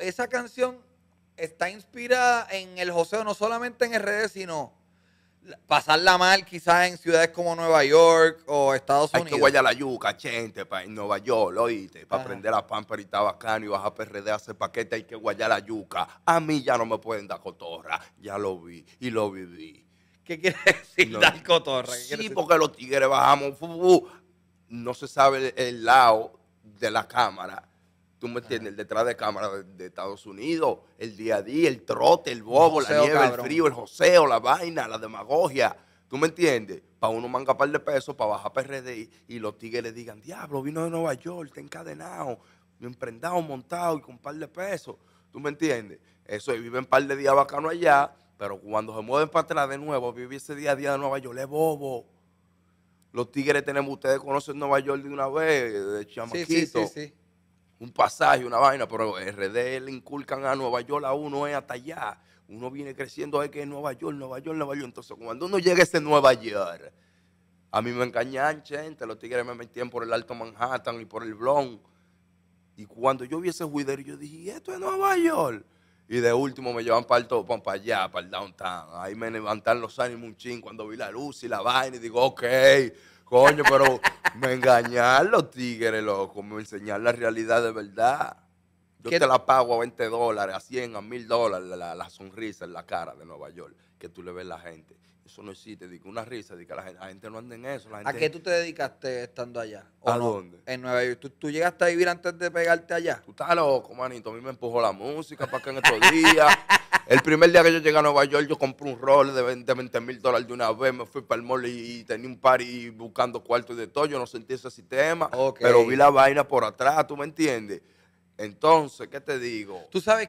esa canción está inspirada en el joseo, no solamente en RD, sino pasarla mal quizás en ciudades como Nueva York o Estados Unidos. Hay que guayar la yuca, gente, para a Nueva York, oíste, para aprender la pamper y y bajar PRD a hacer paquete, hay que guayar la yuca. A mí ya no me pueden dar cotorra, ya lo vi y lo viví. ¿Qué quiere decir dar cotorra? Sí, porque los tigres bajamos, no se sabe el lado de la cámara Tú me entiendes, el detrás de cámara de, Estados Unidos, el día a día, el trote, el bobo, la nieve, el frío, el joseo, la vaina, la demagogia. ¿Tú me entiendes? Para uno manga par de pesos, para bajar PRD y, los tigres le digan, diablo, vino de Nueva York, está encadenado, emprendado, montado y con par de pesos. ¿Tú me entiendes? Eso, y un par de días bacano allá, pero cuando se mueven para atrás de nuevo, vivir ese día a día de Nueva York, es bobo. Los tigres tenemos, ustedes conocen Nueva York de una vez, de chamaquito. Sí, sí, sí, un pasaje, una vaina, pero RD le inculcan a Nueva York, a uno es hasta allá. Uno viene creciendo, hay que en Nueva York, Nueva York, Nueva York. Entonces, cuando uno llega a ese Nueva York, a mí me engañan, gente, los tigres me metían por el Alto Manhattan y por el Blon. Y cuando yo vi ese juidero, yo dije, esto es Nueva York. Y de último me llevan para, el, para allá, para el downtown. Ahí me levantan los ánimos un ching cuando vi la luz y la vaina. Y digo, ok, Coño, pero me engañan los tigres, loco. Me enseñar la realidad de verdad. Yo te la pago a 20 dólares, a 100, a 1000 dólares, la, sonrisa en la cara de Nueva York, que tú le ves a la gente. Eso no existe, digo, una risa, digo, la, gente, gente no anda en eso. ¿A qué tú te dedicaste estando allá? ¿A dónde? En Nueva York. ¿Tú, llegaste a vivir antes de pegarte allá? Tú estás loco, manito. A mí me empujó la música para que en estos días. El primer día que yo llegué a Nueva York, yo compré un rol de 20, mil dólares de una vez. Me fui para el mall y, tenía un par y buscando cuartos y de todo. Yo no sentí ese sistema, pero vi la vaina por atrás, ¿tú me entiendes? Entonces, ¿qué te digo? Tú sabes